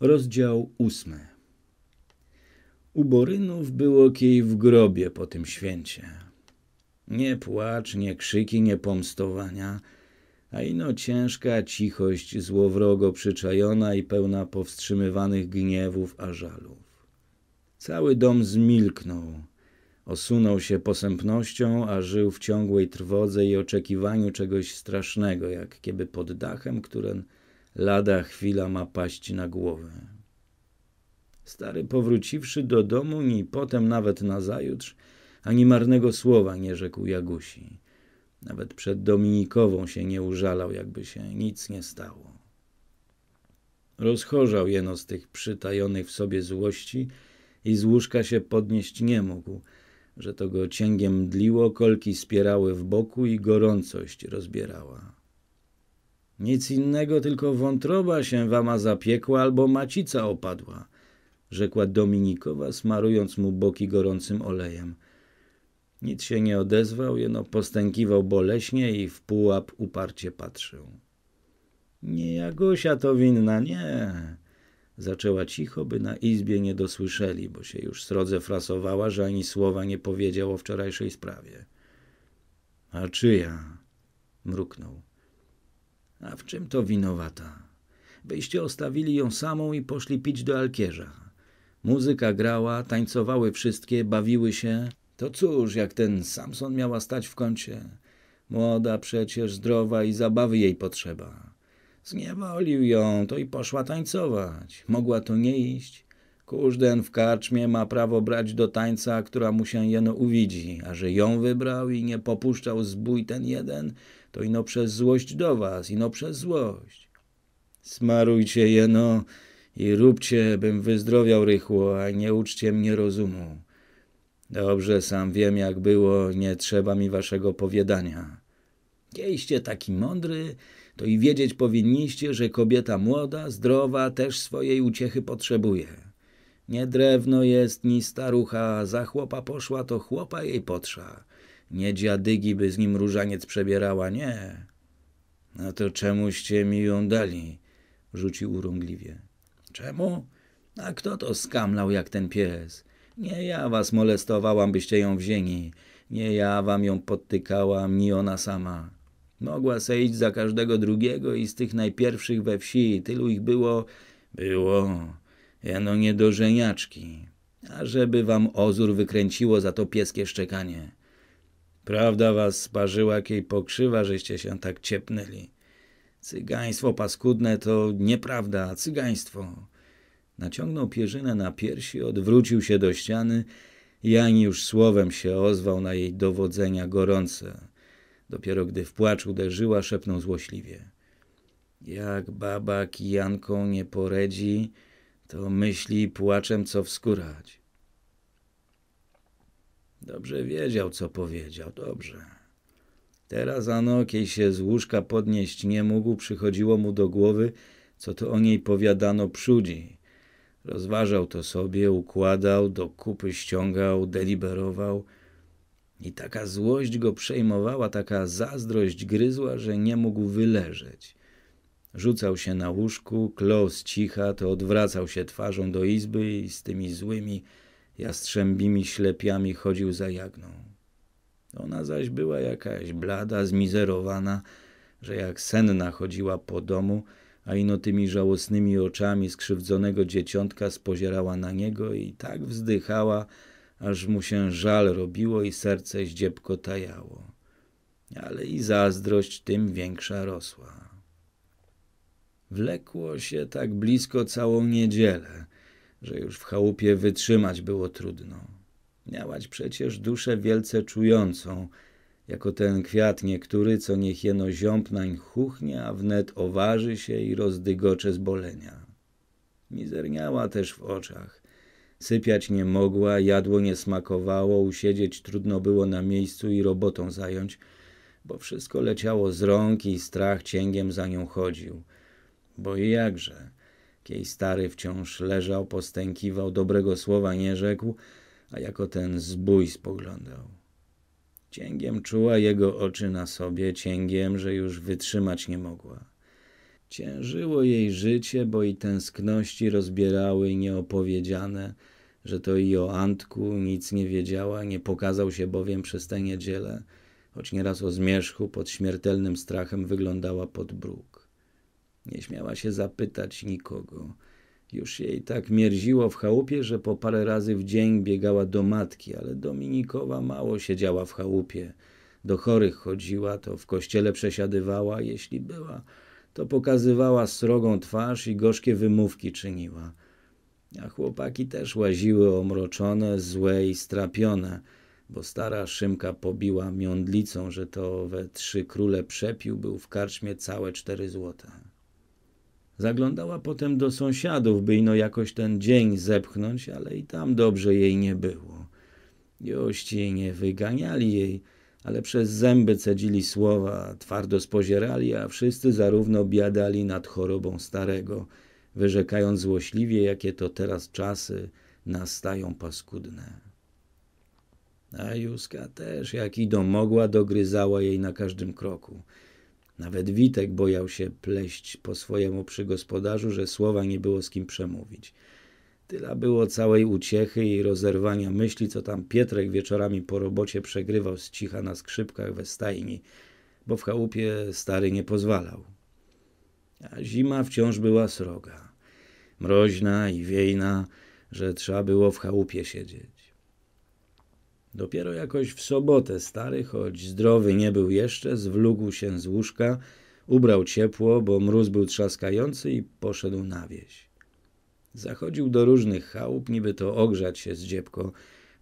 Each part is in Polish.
Rozdział ósmy. Uborynów było kij w grobie po tym święcie. Nie płacz, nie krzyki, nie pomstowania, a ino ciężka cichość złowrogo przyczajona i pełna powstrzymywanych gniewów a żalów. Cały dom zmilknął, osunął się posępnością, a żył w ciągłej trwodze i oczekiwaniu czegoś strasznego, jak kiedy pod dachem, którym... Lada chwila ma paść na głowę. Stary, powróciwszy do domu, ni potem nawet nazajutrz, ani marnego słowa nie rzekł Jagusi. Nawet przed Dominikową się nie użalał, jakby się nic nie stało. Rozchorzał jeno z tych przytajonych w sobie złości i z łóżka się podnieść nie mógł, że to go cięgiem mdliło, kolki spierały w boku i gorącość rozbierała. Nic innego, tylko wątroba się wama zapiekła albo macica opadła, rzekła Dominikowa, smarując mu boki gorącym olejem. Nic się nie odezwał, jeno postękiwał boleśnie i w pułap uparcie patrzył. Nie Jagosia to winna, nie. Zaczęła cicho, by na izbie nie dosłyszeli, bo się już srodze frasowała, że ani słowa nie powiedział o wczorajszej sprawie. A czyja? Mruknął. A w czym to winowata? Wyście ostawili ją samą i poszli pić do alkierza. Muzyka grała, tańcowały wszystkie, bawiły się. To cóż, jak ten Samson miała stać w kącie? Młoda przecież, zdrowa i zabawy jej potrzeba. Zniewolił ją, to i poszła tańcować. Mogła to nie iść. Każden w karczmie ma prawo brać do tańca, która mu się jeno uwidzi, a że ją wybrał i nie popuszczał zbój ten jeden, to ino przez złość do was, ino przez złość. Smarujcie jeno i róbcie, bym wyzdrowiał rychło, a nie uczcie mnie rozumu. Dobrze sam wiem, jak było, nie trzeba mi waszego powiadania. Jejście taki mądry, to i wiedzieć powinniście, że kobieta młoda, zdrowa też swojej uciechy potrzebuje. Nie drewno jest, ni starucha, za chłopa poszła, to chłopa jej potrza. Nie dziadygi by z nim różaniec przebierała, nie. No to czemuście mi ją dali? Rzucił urągliwie. Czemu? A kto to skamlał jak ten pies? Nie ja was molestowałam, byście ją wzięli. Nie ja wam ją podtykałam, ni ona sama. Mogła sejść za każdego drugiego i z tych najpierwszych we wsi. Tylu ich było... Było. Jeno żeniaczki. A żeby wam ozór wykręciło za to pieskie szczekanie. Prawda was sparzyła, jakiej pokrzywa, żeście się tak ciepnęli. Cygaństwo paskudne to nieprawda, cygaństwo. Naciągnął pierzynę na piersi, odwrócił się do ściany. i ani już słowem się ozwał na jej dowodzenia gorące. Dopiero gdy w płacz uderzyła, szepnął złośliwie. Jak baba kijanką nie poredzi, to myśli płaczem co wskurać. Dobrze wiedział, co powiedział, dobrze. Teraz Anokiej się z łóżka podnieść nie mógł, przychodziło mu do głowy, co to o niej powiadano przudzi. Rozważał to sobie, układał, do kupy ściągał, deliberował. I taka złość go przejmowała, taka zazdrość gryzła, że nie mógł wyleżeć. Rzucał się na łóżku, klął z cicha, to odwracał się twarzą do izby i z tymi złymi, jastrzębimi ślepiami chodził za jagną. Ona zaś była jakaś blada, zmizerowana, że jak senna chodziła po domu, a ino tymi żałosnymi oczami skrzywdzonego dzieciątka spozierała na niego i tak wzdychała, aż mu się żal robiło i serce zdziebko tajało. Ale i zazdrość tym większa rosła. Wlekło się tak blisko całą niedzielę – że już w chałupie wytrzymać było trudno. Miałaś przecież duszę wielce czującą, jako ten kwiat niektóry, co niech jeno ziąb nań chuchnie, a wnet oważy się i rozdygocze z bolenia. Mizerniała też w oczach. Sypiać nie mogła, jadło nie smakowało, usiedzieć trudno było na miejscu i robotą zająć, bo wszystko leciało z rąk i strach cięgiem za nią chodził. Bo i jakże? Jej stary wciąż leżał, postękiwał, dobrego słowa nie rzekł, a jako ten zbój spoglądał. Cięgiem czuła jego oczy na sobie, cięgiem, że już wytrzymać nie mogła. Ciężyło jej życie, bo i tęskności rozbierały nieopowiedziane, że to i o Antku nic nie wiedziała, nie pokazał się bowiem przez tę niedzielę, choć nieraz o zmierzchu pod śmiertelnym strachem wyglądała pod bruk. Nie śmiała się zapytać nikogo. Już jej tak mierziło w chałupie, że po parę razy w dzień biegała do matki, ale Dominikowa mało siedziała w chałupie. Do chorych chodziła, to w kościele przesiadywała, jeśli była, to pokazywała srogą twarz i gorzkie wymówki czyniła. A chłopaki też łaziły omroczone, złe i strapione, bo stara Szymka pobiła miądlicą, że to we trzy króle przepił był w karczmie całe cztery złota. Zaglądała potem do sąsiadów, by ino jakoś ten dzień zepchnąć, ale i tam dobrze jej nie było. Jości nie wyganiali jej, ale przez zęby cedzili słowa, twardo spozierali, a wszyscy zarówno biadali nad chorobą starego, wyrzekając złośliwie, jakie to teraz czasy nastają paskudne. A Józka też, jak idą mogła, dogryzała jej na każdym kroku – nawet Witek bojał się pleść po swojemu przy gospodarzu, że słowa nie było z kim przemówić. Tyle było całej uciechy i rozerwania myśli, co tam Pietrek wieczorami po robocie przegrywał z cicha na skrzypkach we stajni, bo w chałupie stary nie pozwalał. A zima wciąż była sroga, mroźna i wiejna, że trzeba było w chałupie siedzieć. Dopiero jakoś w sobotę stary, choć zdrowy nie był jeszcze, zwlógł się z łóżka, ubrał ciepło, bo mróz był trzaskający i poszedł na wieś. Zachodził do różnych chałup, niby to ogrzać się z dziebko,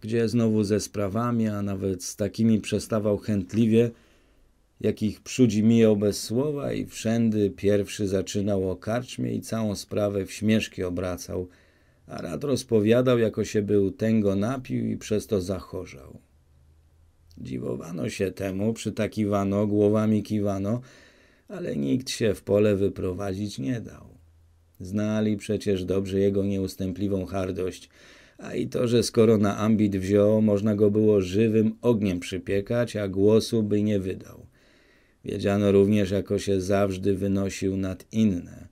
gdzie znowu ze sprawami, a nawet z takimi przestawał chętliwie, jakich przudzi mijał bez słowa i wszędy pierwszy zaczynał o karczmie i całą sprawę w śmieszki obracał – a rad rozpowiadał, jako się był tęgo napił i przez to zachorzał. Dziwowano się temu, przytakiwano, głowami kiwano, ale nikt się w pole wyprowadzić nie dał. Znali przecież dobrze jego nieustępliwą hardość, a i to, że skoro na ambit wziął, można go było żywym ogniem przypiekać, a głosu by nie wydał. Wiedziano również, jako się zawsze wynosił nad inne.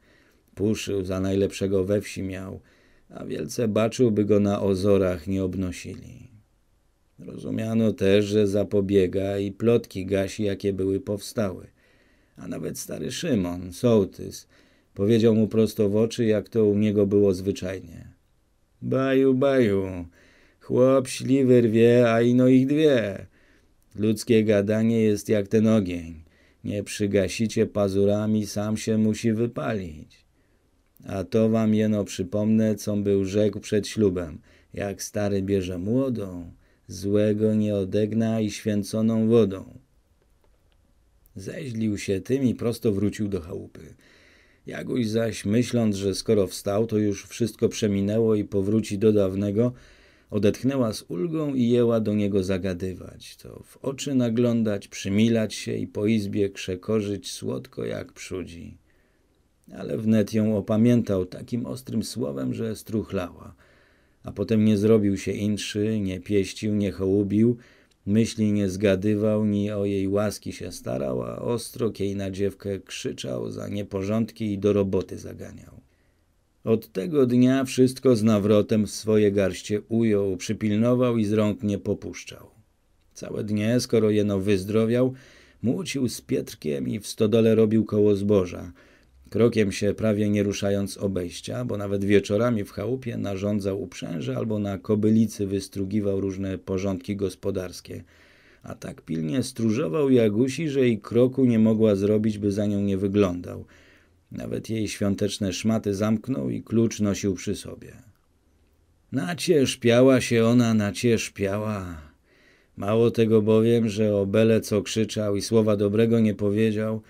Puszył, za najlepszego we wsi miał – a wielce baczył, by go na ozorach nie obnosili. Rozumiano też, że zapobiega i plotki gasi, jakie były powstały. A nawet stary Szymon, sołtys, powiedział mu prosto w oczy, jak to u niego było zwyczajnie. Baju, baju, chłop śliwy rwie, a ino ich dwie. Ludzkie gadanie jest jak ten ogień. Nie przygasicie pazurami, sam się musi wypalić. A to wam jeno przypomnę, com był rzekł przed ślubem. Jak stary bierze młodą, złego nie odegna i święconą wodą. Zeźlił się tym i prosto wrócił do chałupy. Jaguś zaś, myśląc, że skoro wstał, to już wszystko przeminęło i powróci do dawnego, odetchnęła z ulgą i jęła do niego zagadywać, to w oczy naglądać, przymilać się i po izbie krzekorzyć słodko jak przudzi ale wnet ją opamiętał takim ostrym słowem, że struchlała. A potem nie zrobił się inszy, nie pieścił, nie hołubił, myśli nie zgadywał, ni o jej łaski się starał, a ostro jej na dziewkę krzyczał za nieporządki i do roboty zaganiał. Od tego dnia wszystko z nawrotem w swoje garście ujął, przypilnował i z rąk nie popuszczał. Całe dnie, skoro jeno wyzdrowiał, młócił z Pietrkiem i w stodole robił koło zboża – krokiem się prawie nie ruszając obejścia, bo nawet wieczorami w chałupie narządzał uprzęże albo na kobylicy wystrugiwał różne porządki gospodarskie. A tak pilnie stróżował Jagusi, że i kroku nie mogła zrobić, by za nią nie wyglądał. Nawet jej świąteczne szmaty zamknął i klucz nosił przy sobie. Nacierzpiała piała się ona, nacierzpiała. piała. Mało tego bowiem, że o bele co krzyczał i słowa dobrego nie powiedział –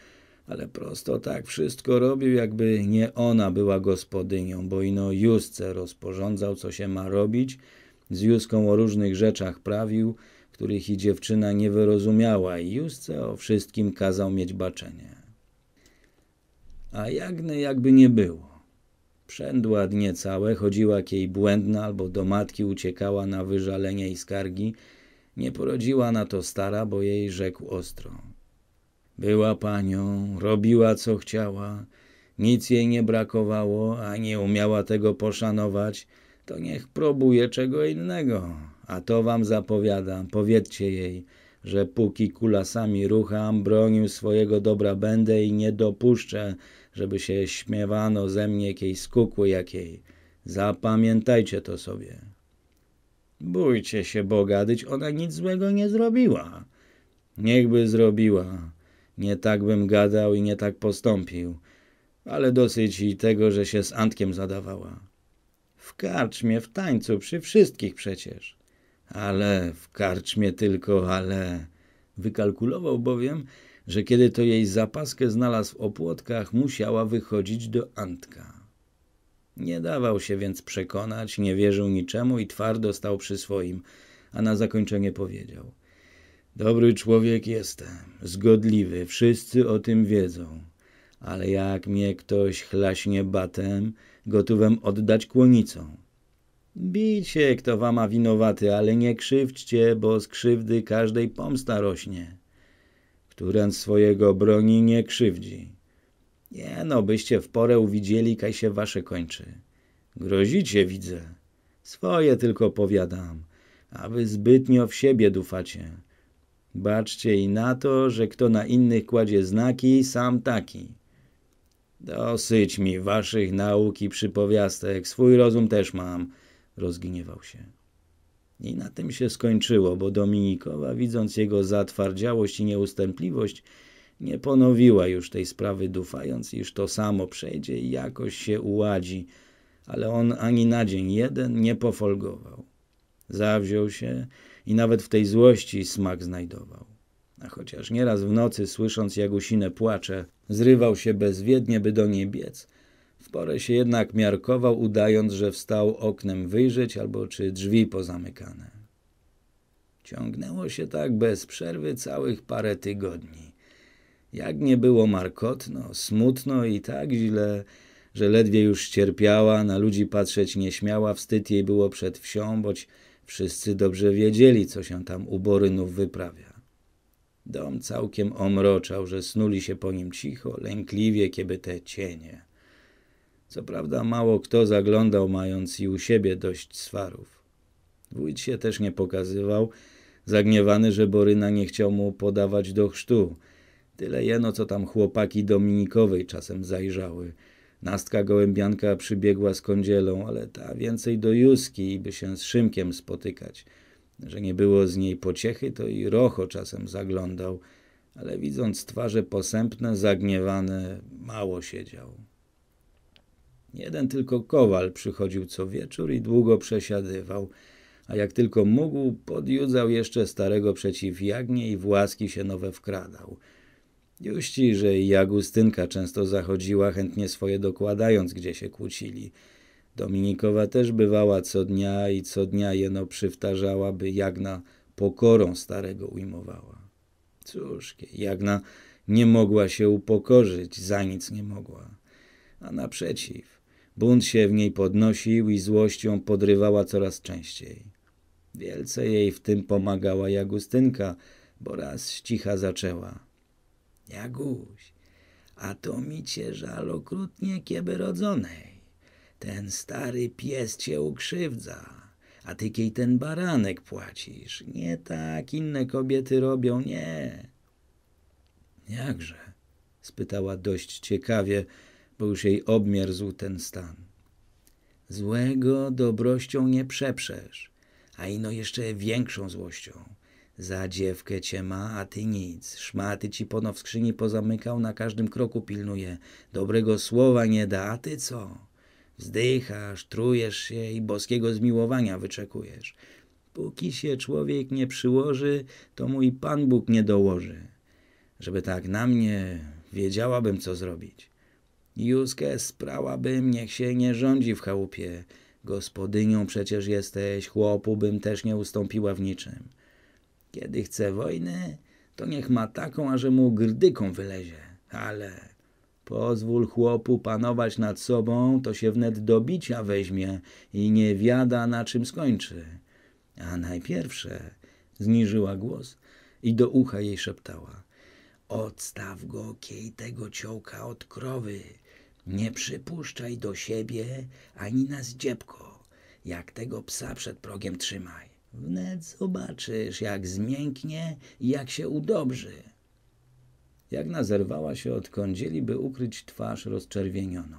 ale prosto tak wszystko robił, jakby nie ona była gospodynią, bo ino Jusce rozporządzał, co się ma robić, z Juską o różnych rzeczach prawił, których i dziewczyna nie wyrozumiała i Jusce o wszystkim kazał mieć baczenie. A Jagny jakby nie było. Przędła dnie całe, chodziła kiej błędna albo do matki uciekała na wyżalenie i skargi. Nie porodziła na to stara, bo jej rzekł ostro. Była panią, robiła co chciała, nic jej nie brakowało, a nie umiała tego poszanować, to niech próbuje czego innego. A to wam zapowiadam, powiedzcie jej, że póki kulasami rucham, bronił swojego dobra będę i nie dopuszczę, żeby się śmiewano ze mnie jakiejś skukły jakiej. Zapamiętajcie to sobie. Bójcie się Boga, ona nic złego nie zrobiła. Niechby zrobiła. Nie tak bym gadał i nie tak postąpił, ale dosyć i tego, że się z Antkiem zadawała. W karczmie, w tańcu, przy wszystkich przecież. Ale w karczmie tylko, ale... Wykalkulował bowiem, że kiedy to jej zapaskę znalazł w opłotkach, musiała wychodzić do Antka. Nie dawał się więc przekonać, nie wierzył niczemu i twardo stał przy swoim, a na zakończenie powiedział – Dobry człowiek jestem, zgodliwy, wszyscy o tym wiedzą. Ale jak mnie ktoś chlaśnie batem, gotówem oddać kłonicą. Bijcie, kto wama winowaty, ale nie krzywdźcie, bo z krzywdy każdej pomsta rośnie. Któren swojego broni nie krzywdzi. Nie no, byście w porę uwidzieli, kaj się wasze kończy. Grozicie, widzę. Swoje tylko powiadam, aby zbytnio w siebie dufacie. Baczcie i na to, że kto na innych kładzie znaki, sam taki. Dosyć mi waszych nauk i przypowiastek, swój rozum też mam, rozgniewał się. I na tym się skończyło, bo Dominikowa, widząc jego zatwardziałość i nieustępliwość, nie ponowiła już tej sprawy, dufając, iż to samo przejdzie i jakoś się uładzi, ale on ani na dzień jeden nie pofolgował. Zawziął się, i nawet w tej złości smak znajdował. A chociaż nieraz w nocy, słysząc Jagusinę płacze, zrywał się bezwiednie, by do niej biec, w porę się jednak miarkował, udając, że wstał oknem wyjrzeć albo czy drzwi pozamykane. Ciągnęło się tak bez przerwy całych parę tygodni. Jak nie było markotno, smutno i tak źle, że ledwie już cierpiała, na ludzi patrzeć nie śmiała, wstyd jej było przed wsią, boć Wszyscy dobrze wiedzieli, co się tam u Borynów wyprawia. Dom całkiem omroczał, że snuli się po nim cicho, lękliwie, kiedy te cienie. Co prawda mało kto zaglądał, mając i u siebie dość swarów. Wójt się też nie pokazywał, zagniewany, że Boryna nie chciał mu podawać do chrztu. Tyle jeno, co tam chłopaki Dominikowej czasem zajrzały – Nastka gołębianka przybiegła z kądzielą, ale ta więcej do Józki by się z Szymkiem spotykać. Że nie było z niej pociechy, to i Rocho czasem zaglądał, ale widząc twarze posępne, zagniewane, mało siedział. Jeden tylko kowal przychodził co wieczór i długo przesiadywał, a jak tylko mógł, podjudzał jeszcze starego przeciw jagnie i w łaski się nowe wkradał – że i Agustynka często zachodziła, chętnie swoje dokładając, gdzie się kłócili. Dominikowa też bywała co dnia i co dnia jeno przywtarzała, by Jagna pokorą starego ujmowała. Cóż, Jagna nie mogła się upokorzyć, za nic nie mogła. A naprzeciw, bunt się w niej podnosił i złością podrywała coraz częściej. Wielce jej w tym pomagała Jagustynka, bo raz cicha zaczęła – Jaguś, a to mi cię żal okrutnie kieby rodzonej. Ten stary pies cię ukrzywdza, a ty kiej ten baranek płacisz. Nie tak inne kobiety robią, nie. Jakże? spytała dość ciekawie, bo już jej obmierzł ten stan. Złego dobrością nie przeprzesz, a ino jeszcze większą złością. Za dziewkę cię ma, a ty nic. Szmaty ci pono w skrzyni pozamykał, na każdym kroku pilnuje. Dobrego słowa nie da, a ty co? Wzdychasz, trujesz się i boskiego zmiłowania wyczekujesz. Póki się człowiek nie przyłoży, to mój Pan Bóg nie dołoży. Żeby tak na mnie, wiedziałabym co zrobić. Józkę sprałabym, niech się nie rządzi w chałupie. Gospodynią przecież jesteś, chłopu bym też nie ustąpiła w niczym. Kiedy chce wojny, to niech ma taką, aże mu grdyką wylezie. Ale pozwól chłopu panować nad sobą, to się wnet do bicia weźmie i nie wiada na czym skończy. A najpierwsze zniżyła głos i do ucha jej szeptała. Odstaw go, kiej tego ciołka od krowy. Nie przypuszczaj do siebie ani na zdziebko. Jak tego psa przed progiem trzymaj. Wnet zobaczysz, jak zmięknie i jak się udobrzy. Jagna zerwała się od kądzieli, by ukryć twarz rozczerwienioną.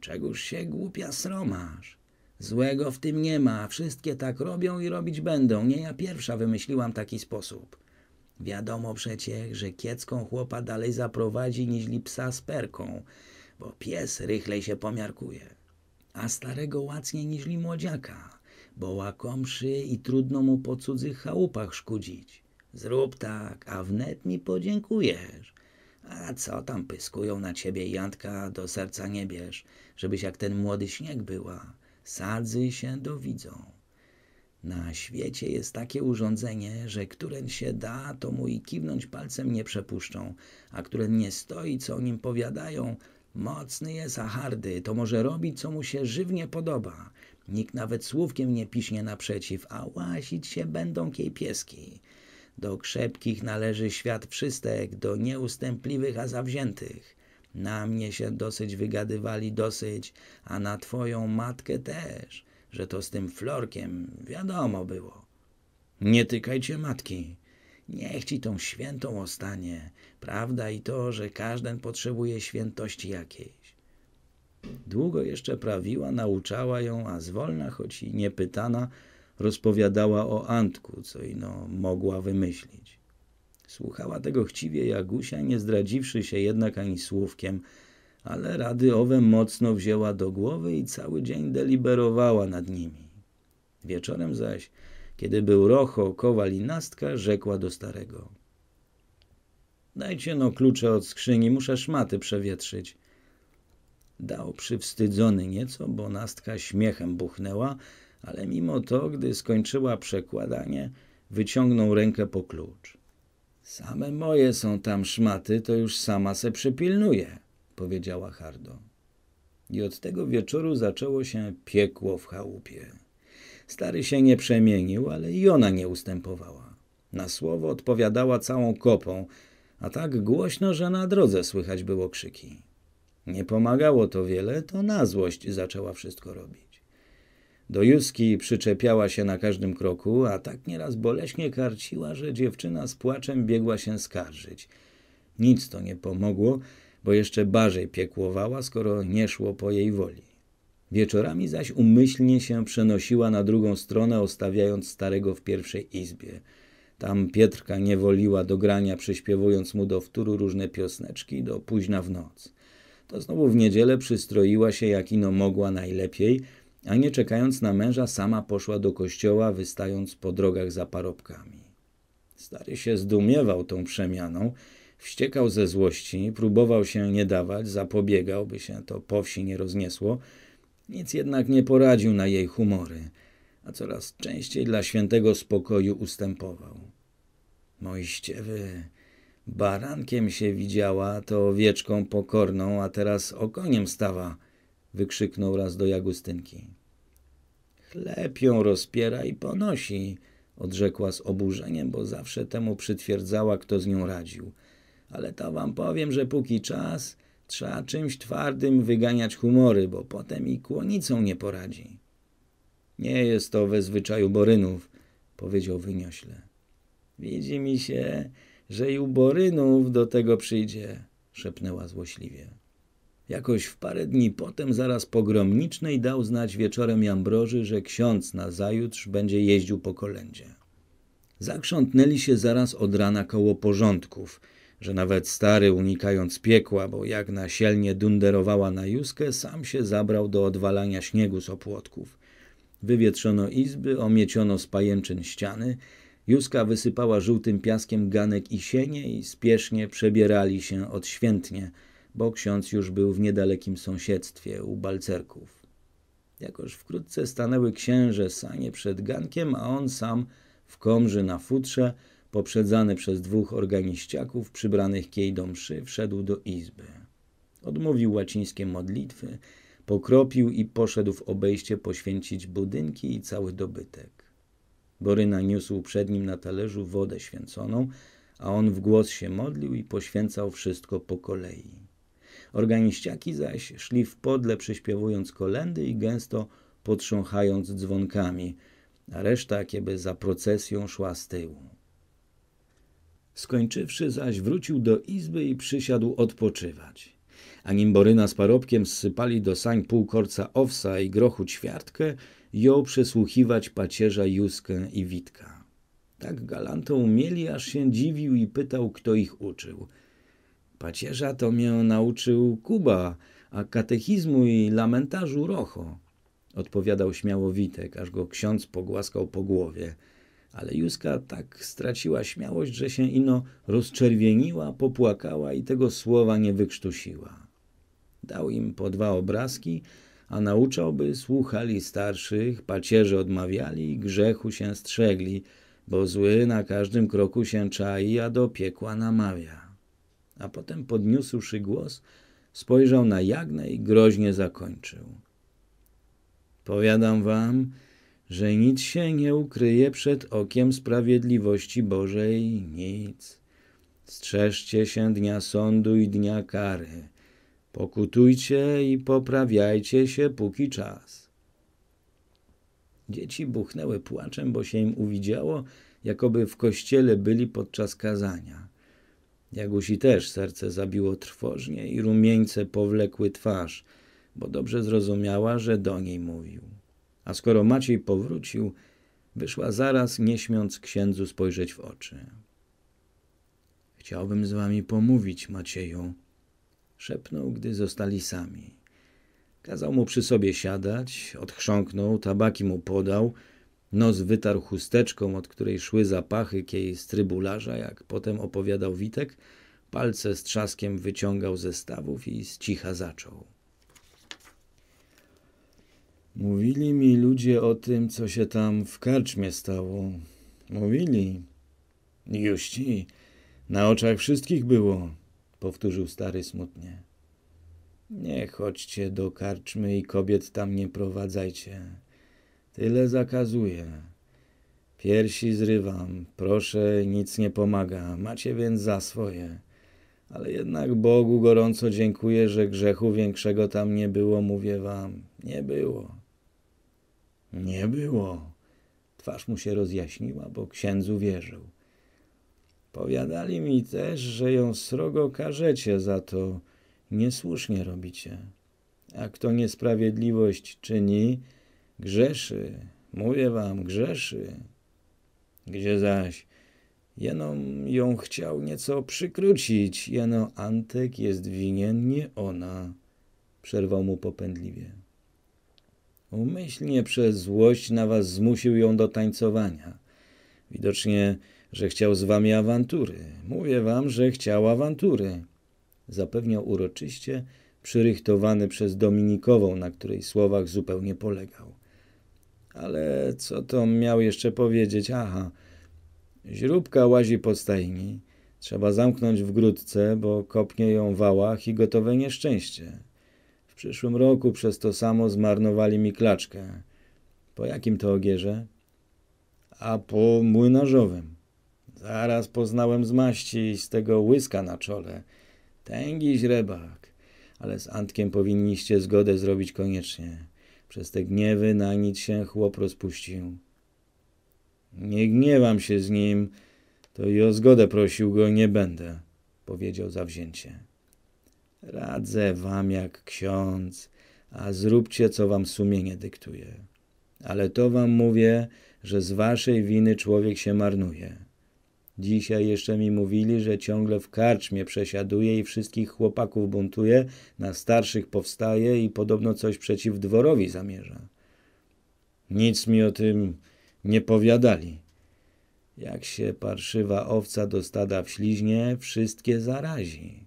Czegóż się głupia sromasz? Złego w tym nie ma, wszystkie tak robią i robić będą. Nie ja pierwsza wymyśliłam taki sposób. Wiadomo przecież, że kiecką chłopa dalej zaprowadzi niźli psa z perką, bo pies rychlej się pomiarkuje, a starego łacniej niźli młodziaka bo łakomszy i trudno mu po cudzych chałupach szkudzić. Zrób tak, a wnet mi podziękujesz. A co tam pyskują na ciebie, Jantka, do serca nie bierz, żebyś jak ten młody śnieg była. Sadzy się dowidzą. Na świecie jest takie urządzenie, że któren się da, to mu i kiwnąć palcem nie przepuszczą, a któren nie stoi, co o nim powiadają, mocny jest, a hardy, to może robić, co mu się żywnie podoba – Nikt nawet słówkiem nie piśnie naprzeciw, a łasić się będą kiepieski. Do krzepkich należy świat przystek, do nieustępliwych a zawziętych. Na mnie się dosyć wygadywali, dosyć, a na twoją matkę też, że to z tym florkiem wiadomo było. Nie tykajcie matki. Niech ci tą świętą ostanie. Prawda i to, że każden potrzebuje świętości jakiejś. Długo jeszcze prawiła, nauczała ją, a zwolna, choć i niepytana, rozpowiadała o Antku, co ino mogła wymyślić. Słuchała tego chciwie Jagusia, nie zdradziwszy się jednak ani słówkiem, ale rady owe mocno wzięła do głowy i cały dzień deliberowała nad nimi. Wieczorem zaś, kiedy był Rocho, Kowal i Nastka, rzekła do starego. Dajcie no klucze od skrzyni, muszę szmaty przewietrzyć. Dał przywstydzony nieco, bo nastka śmiechem buchnęła, ale mimo to, gdy skończyła przekładanie, wyciągnął rękę po klucz. Same moje są tam szmaty, to już sama se przypilnuje, powiedziała hardo. I od tego wieczoru zaczęło się piekło w chałupie. Stary się nie przemienił, ale i ona nie ustępowała. Na słowo odpowiadała całą kopą, a tak głośno, że na drodze słychać było krzyki. Nie pomagało to wiele, to na złość zaczęła wszystko robić. Do Józki przyczepiała się na każdym kroku, a tak nieraz boleśnie karciła, że dziewczyna z płaczem biegła się skarżyć. Nic to nie pomogło, bo jeszcze bardziej piekłowała, skoro nie szło po jej woli. Wieczorami zaś umyślnie się przenosiła na drugą stronę, ostawiając starego w pierwszej izbie. Tam Pietrka nie woliła do grania, przyśpiewując mu do wtóru różne piosneczki do późna w noc to znowu w niedzielę przystroiła się jak ino mogła najlepiej, a nie czekając na męża, sama poszła do kościoła, wystając po drogach za parobkami. Stary się zdumiewał tą przemianą, wściekał ze złości, próbował się nie dawać, zapobiegał, by się to po wsi nie rozniesło, nic jednak nie poradził na jej humory, a coraz częściej dla świętego spokoju ustępował. Moi ściewy, Barankiem się widziała, to owieczką pokorną, a teraz okoniem stawa, wykrzyknął raz do Jagustynki. Chleb ją rozpiera i ponosi, odrzekła z oburzeniem, bo zawsze temu przytwierdzała, kto z nią radził. Ale to wam powiem, że póki czas, trzeba czymś twardym wyganiać humory, bo potem i kłonicą nie poradzi. Nie jest to we zwyczaju Borynów, powiedział wyniośle. Widzi mi się, że i u Borynów do tego przyjdzie, szepnęła złośliwie. Jakoś w parę dni potem zaraz pogromnicznej dał znać wieczorem Jambroży, że ksiądz na zajutrz będzie jeździł po kolędzie. Zakrzątnęli się zaraz od rana koło porządków, że nawet stary, unikając piekła, bo jak na sielnie dunderowała na Juskę, sam się zabrał do odwalania śniegu z opłotków. Wywietrzono izby, omieciono z pajęczyn ściany – Józka wysypała żółtym piaskiem ganek i sienie i spiesznie przebierali się odświętnie, bo ksiądz już był w niedalekim sąsiedztwie, u balcerków. Jakoż wkrótce stanęły księże sanie przed gankiem, a on sam w komży na futrze, poprzedzany przez dwóch organiściaków przybranych kiejdą mszy, wszedł do izby. Odmówił łacińskie modlitwy, pokropił i poszedł w obejście poświęcić budynki i cały dobytek. Boryna niósł przed nim na talerzu wodę święconą, a on w głos się modlił i poświęcał wszystko po kolei. Organiściaki zaś szli w podle przyśpiewując kolendy i gęsto potrząchając dzwonkami, a reszta jakby za procesją szła z tyłu. Skończywszy zaś wrócił do izby i przysiadł odpoczywać. A nim Boryna z parobkiem zsypali do sań pół owsa i grochu ćwiartkę, jął przesłuchiwać pacierza Juskę i Witka. Tak galantą mieli, aż się dziwił i pytał, kto ich uczył. Pacierza to mię nauczył Kuba, a katechizmu i lamentarzu Rocho. Odpowiadał śmiało Witek, aż go ksiądz pogłaskał po głowie. Ale Juska tak straciła śmiałość, że się ino rozczerwieniła, popłakała i tego słowa nie wykrztusiła. Dał im po dwa obrazki, a nauczałby, słuchali starszych, pacierzy odmawiali, grzechu się strzegli, bo zły na każdym kroku się czai, a do piekła namawia. A potem podniósłszy głos, spojrzał na Jagnę i groźnie zakończył. Powiadam wam, że nic się nie ukryje przed okiem sprawiedliwości Bożej, nic. Strzeżcie się dnia sądu i dnia kary, Pokutujcie i poprawiajcie się póki czas. Dzieci buchnęły płaczem, bo się im uwidziało, jakoby w kościele byli podczas kazania. Jagusi też serce zabiło trwożnie i rumieńce powlekły twarz, bo dobrze zrozumiała, że do niej mówił. A skoro Maciej powrócił, wyszła zaraz, nie śmiąc księdzu spojrzeć w oczy. Chciałbym z wami pomówić, Macieju, Szepnął, gdy zostali sami. Kazał mu przy sobie siadać, odchrząknął, tabaki mu podał, nos wytarł chusteczką, od której szły zapachy kiej z trybularza, jak potem opowiadał Witek, palce z trzaskiem wyciągał ze stawów i z cicha zaczął. Mówili mi ludzie o tym, co się tam w karczmie stało. Mówili. Już ci. Na oczach wszystkich było powtórzył stary smutnie. Nie chodźcie do karczmy i kobiet tam nie prowadzajcie. Tyle zakazuję. Piersi zrywam, proszę, nic nie pomaga, macie więc za swoje. Ale jednak Bogu gorąco dziękuję, że grzechu większego tam nie było, mówię wam. Nie było. Nie było. Twarz mu się rozjaśniła, bo księdzu wierzył. Powiadali mi też, że ją srogo karzecie za to, niesłusznie robicie. A kto niesprawiedliwość czyni, grzeszy, mówię wam, grzeszy. Gdzie zaś jeno ją chciał nieco przykrócić, jeno Antek jest winien, nie ona, przerwał mu popędliwie. Umyślnie przez złość na was zmusił ją do tańcowania. Widocznie że chciał z wami awantury. Mówię wam, że chciał awantury. Zapewniał uroczyście, przyrychtowany przez Dominikową, na której słowach zupełnie polegał. Ale co to miał jeszcze powiedzieć? Aha, źróbka łazi po stajni. Trzeba zamknąć w grudce, bo kopnie ją wałach i gotowe nieszczęście. W przyszłym roku przez to samo zmarnowali mi klaczkę. Po jakim to ogierze? A po młynarzowym. Zaraz poznałem z maści z tego łyska na czole. Tęgi źrebak. Ale z Antkiem powinniście zgodę zrobić koniecznie. Przez te gniewy na nic się chłop rozpuścił. Nie gniewam się z nim, to i o zgodę prosił go nie będę, powiedział zawzięcie. Radzę wam jak ksiądz, a zróbcie, co wam sumienie dyktuje. Ale to wam mówię, że z waszej winy człowiek się marnuje. Dzisiaj jeszcze mi mówili, że ciągle w karczmie przesiaduje i wszystkich chłopaków buntuje, na starszych powstaje i podobno coś przeciw dworowi zamierza. Nic mi o tym nie powiadali. Jak się parszywa owca do stada wśliźnie, wszystkie zarazi.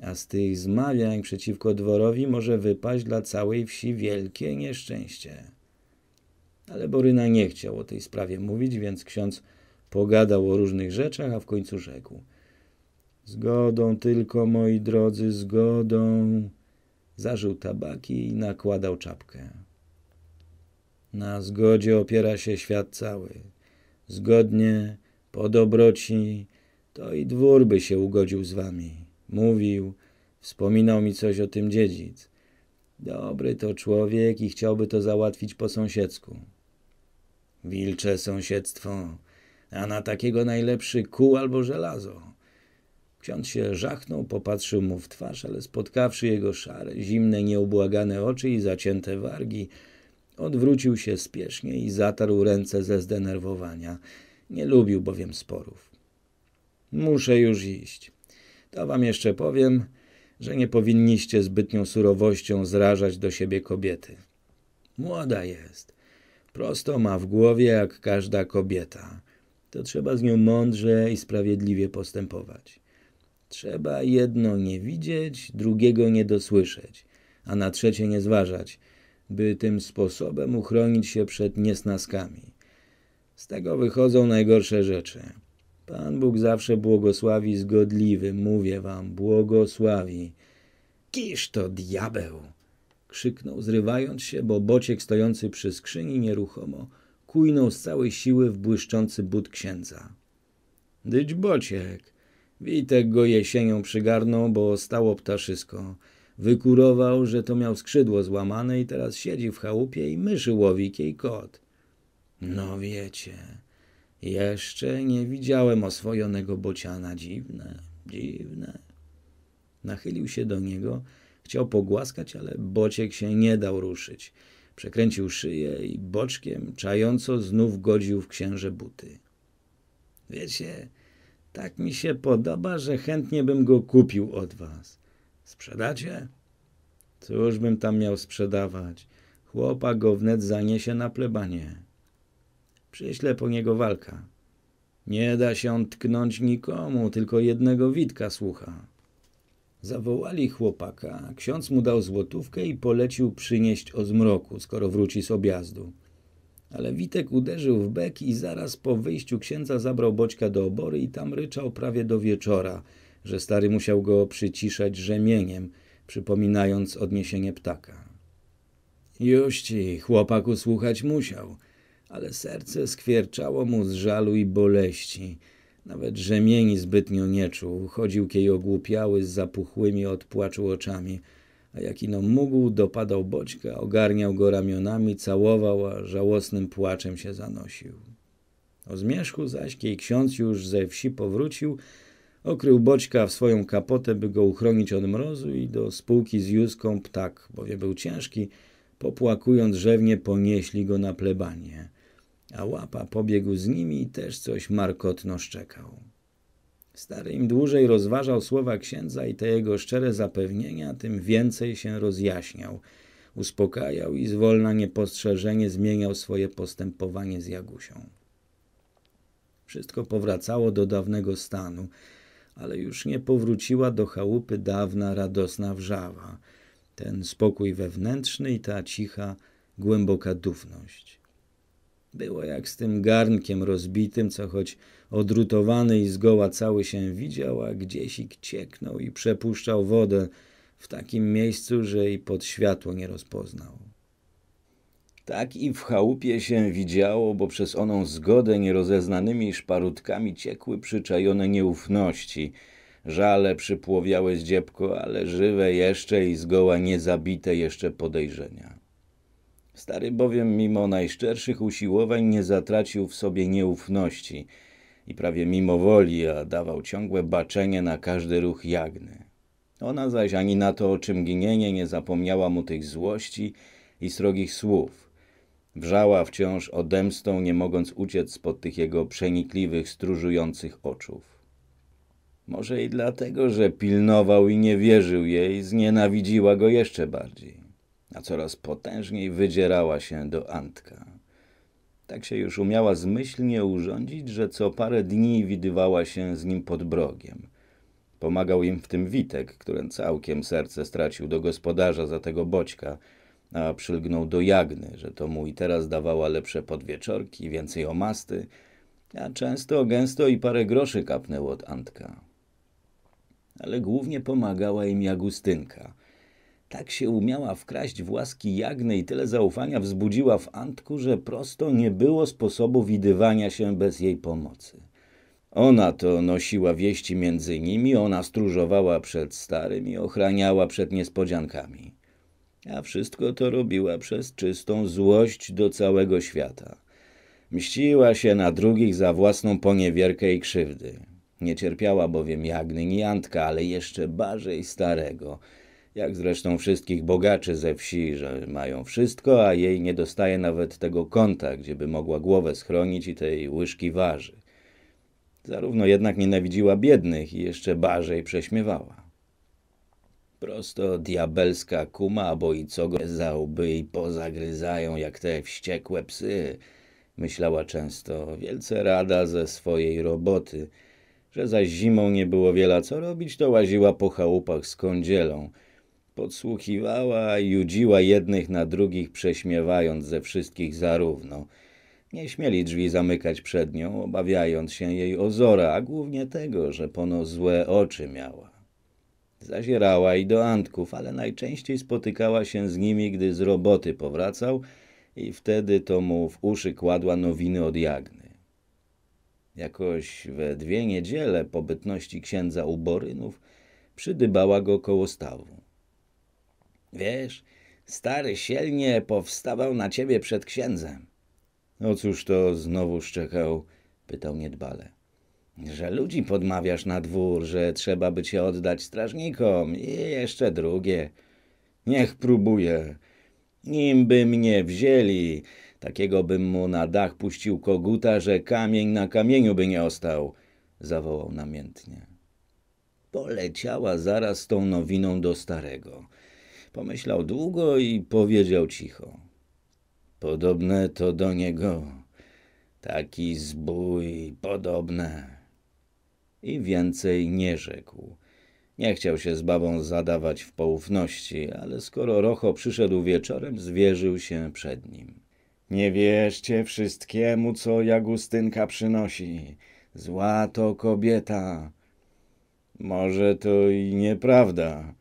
A z tych zmawiań przeciwko dworowi może wypaść dla całej wsi wielkie nieszczęście. Ale Boryna nie chciał o tej sprawie mówić, więc ksiądz Pogadał o różnych rzeczach, a w końcu rzekł. Zgodą tylko, moi drodzy, zgodą. Zażył tabaki i nakładał czapkę. Na zgodzie opiera się świat cały. Zgodnie, po dobroci, to i dwór by się ugodził z wami. Mówił, wspominał mi coś o tym dziedzic. Dobry to człowiek i chciałby to załatwić po sąsiedzku. Wilcze sąsiedztwo, a na takiego najlepszy kół albo żelazo. Ksiądz się żachnął, popatrzył mu w twarz, ale spotkawszy jego szare, zimne, nieubłagane oczy i zacięte wargi, odwrócił się spiesznie i zatarł ręce ze zdenerwowania. Nie lubił bowiem sporów. Muszę już iść. To wam jeszcze powiem, że nie powinniście zbytnią surowością zrażać do siebie kobiety. Młoda jest. Prosto ma w głowie jak każda kobieta to trzeba z nią mądrze i sprawiedliwie postępować. Trzeba jedno nie widzieć, drugiego nie dosłyszeć, a na trzecie nie zważać, by tym sposobem uchronić się przed niesnaskami. Z tego wychodzą najgorsze rzeczy. Pan Bóg zawsze błogosławi zgodliwy, mówię wam, błogosławi. Kisz to diabeł! krzyknął, zrywając się, bo bociek stojący przy skrzyni nieruchomo kujnął z całej siły w błyszczący but księdza. Dyć bociek! Witek go jesienią przygarnął, bo stało ptaszysko. Wykurował, że to miał skrzydło złamane i teraz siedzi w chałupie i myszy łowik kiej kot. No wiecie, jeszcze nie widziałem oswojonego bociana. Dziwne, dziwne. Nachylił się do niego, chciał pogłaskać, ale bociek się nie dał ruszyć. Przekręcił szyję i boczkiem, czająco, znów godził w księże buty. Wiecie, tak mi się podoba, że chętnie bym go kupił od was. Sprzedacie? Cóż bym tam miał sprzedawać? Chłopa go wnet zaniesie na plebanie. Przyślę po niego walka. Nie da się on tknąć nikomu, tylko jednego Witka słucha. Zawołali chłopaka. Ksiądz mu dał złotówkę i polecił przynieść o zmroku, skoro wróci z objazdu. Ale Witek uderzył w bek i zaraz po wyjściu księdza zabrał Boćka do obory i tam ryczał prawie do wieczora, że stary musiał go przyciszać rzemieniem, przypominając odniesienie ptaka. Juści chłopak usłuchać musiał, ale serce skwierczało mu z żalu i boleści – nawet rzemieni zbytnio nie czuł, chodził kiej ogłupiały z zapuchłymi od płaczu oczami, a jak ino mógł, dopadał bodźka, ogarniał go ramionami, całował, a żałosnym płaczem się zanosił. O zmierzchu zaś, kiej ksiądz już ze wsi powrócił, okrył bodźka w swoją kapotę, by go uchronić od mrozu i do spółki z Józką ptak, bowiem był ciężki, popłakując rzewnie ponieśli go na plebanie a łapa pobiegł z nimi i też coś markotno szczekał. Stary im dłużej rozważał słowa księdza i te jego szczere zapewnienia, tym więcej się rozjaśniał. Uspokajał i zwolna niepostrzeżenie zmieniał swoje postępowanie z Jagusią. Wszystko powracało do dawnego stanu, ale już nie powróciła do chałupy dawna radosna wrzawa, ten spokój wewnętrzny i ta cicha, głęboka dufność. Było jak z tym garnkiem rozbitym, co choć odrutowany i zgoła cały się widział, a gdzieś i cieknął i przepuszczał wodę w takim miejscu, że i pod światło nie rozpoznał. Tak i w chałupie się widziało, bo przez oną zgodę nierozeznanymi szparutkami ciekły przyczajone nieufności. Żale przypłowiałe z dziebko, ale żywe jeszcze i zgoła niezabite jeszcze podejrzenia. Stary bowiem mimo najszczerszych usiłowań nie zatracił w sobie nieufności i prawie mimo woli, a dawał ciągłe baczenie na każdy ruch jagny. Ona zaś ani na to, o czym ginienie, nie zapomniała mu tych złości i srogich słów. Wrzała wciąż odemstą, nie mogąc uciec spod tych jego przenikliwych, stróżujących oczów. Może i dlatego, że pilnował i nie wierzył jej, znienawidziła go jeszcze bardziej a coraz potężniej wydzierała się do Antka. Tak się już umiała zmyślnie urządzić, że co parę dni widywała się z nim pod brogiem. Pomagał im w tym Witek, który całkiem serce stracił do gospodarza za tego boćka, a przylgnął do Jagny, że to mu i teraz dawała lepsze podwieczorki, więcej omasty, a często, gęsto i parę groszy kapnęło od Antka. Ale głównie pomagała im Jagustynka – tak się umiała wkraść w łaski Jagny i tyle zaufania wzbudziła w Antku, że prosto nie było sposobu widywania się bez jej pomocy. Ona to nosiła wieści między nimi, ona stróżowała przed starym i ochraniała przed niespodziankami. A wszystko to robiła przez czystą złość do całego świata. Mściła się na drugich za własną poniewierkę i krzywdy. Nie cierpiała bowiem Jagny ni Antka, ale jeszcze bardziej starego – jak zresztą wszystkich bogaczy ze wsi, że mają wszystko, a jej nie dostaje nawet tego kąta, gdzieby mogła głowę schronić i tej łyżki waży. Zarówno jednak nienawidziła biednych i jeszcze barzej prześmiewała. Prosto diabelska kuma, bo i co go za i pozagryzają jak te wściekłe psy, myślała często, wielce rada ze swojej roboty, że za zimą nie było wiele co robić, to łaziła po chałupach z kądzielą – Podsłuchiwała i jednych na drugich, prześmiewając ze wszystkich zarówno. Nie śmieli drzwi zamykać przed nią, obawiając się jej ozora, a głównie tego, że pono złe oczy miała. Zazierała i do Antków, ale najczęściej spotykała się z nimi, gdy z roboty powracał i wtedy to mu w uszy kładła nowiny od Jagny. Jakoś we dwie niedziele pobytności księdza u Borynów przydybała go koło stawu. Wiesz, stary sielnie powstawał na ciebie przed księdzem. No cóż to znowu szczekał? Pytał niedbale. Że ludzi podmawiasz na dwór, że trzeba by cię oddać strażnikom i jeszcze drugie. Niech próbuje. Nim by mnie wzięli, takiego bym mu na dach puścił koguta, że kamień na kamieniu by nie ostał. Zawołał namiętnie. Poleciała zaraz tą nowiną do starego. Pomyślał długo i powiedział cicho. Podobne to do niego. Taki zbój, podobne. I więcej nie rzekł. Nie chciał się z babą zadawać w poufności, ale skoro Rocho przyszedł wieczorem, zwierzył się przed nim. Nie wierzcie wszystkiemu, co Jagustynka przynosi. Zła to kobieta. Może to i nieprawda,